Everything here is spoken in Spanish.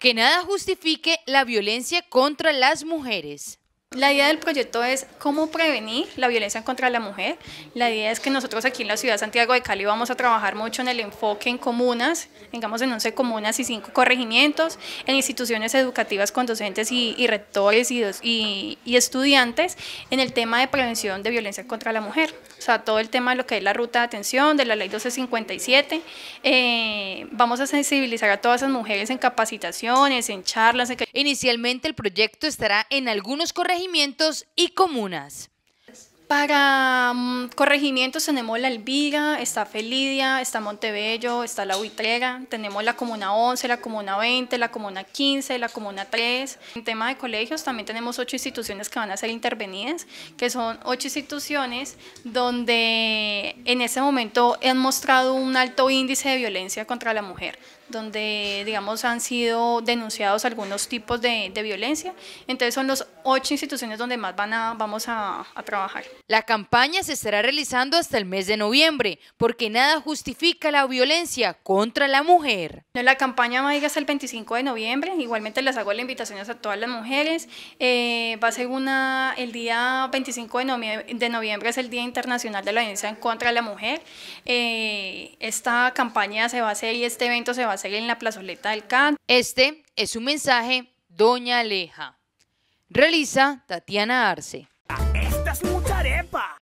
Que nada justifique la violencia contra las mujeres. La idea del proyecto es cómo prevenir la violencia contra la mujer. La idea es que nosotros aquí en la ciudad de Santiago de Cali vamos a trabajar mucho en el enfoque en comunas, tengamos en 11 comunas y 5 corregimientos, en instituciones educativas con docentes y, rectores y, estudiantes, en el tema de prevención de violencia contra la mujer. O sea, todo el tema de lo que es la ruta de atención, de la ley 1257. Eh, vamos a sensibilizar a todas esas mujeres en capacitaciones, en charlas. Inicialmente el proyecto estará en algunos corregimientos corregimientos y comunas. Para mm, corregimientos tenemos La Elvira, está Felidia, está Montebello, está La Buitrera, tenemos la Comuna 11, la Comuna 20, la Comuna 15, la Comuna 3. En tema de colegios también tenemos ocho instituciones que van a ser intervenidas, que son ocho instituciones donde en ese momento han mostrado un alto índice de violencia contra la mujer donde digamos han sido denunciados algunos tipos de, violencia. Entonces son las ocho instituciones donde más van vamos a, trabajar. La campaña se estará realizando hasta el mes de noviembre, porque nada justifica la violencia contra la mujer. La campaña va a ir hasta el 25 de noviembre, igualmente les hago las invitaciones a todas las mujeres. Eh, va a ser una, el día 25 de noviembre, de noviembre es el Día Internacional de la Violencia en contra la Mujer. Eh, esta campaña se va a hacer y este evento se va a seguir en la plazoleta del can. Este es su mensaje, Doña Aleja. Realiza Tatiana Arce.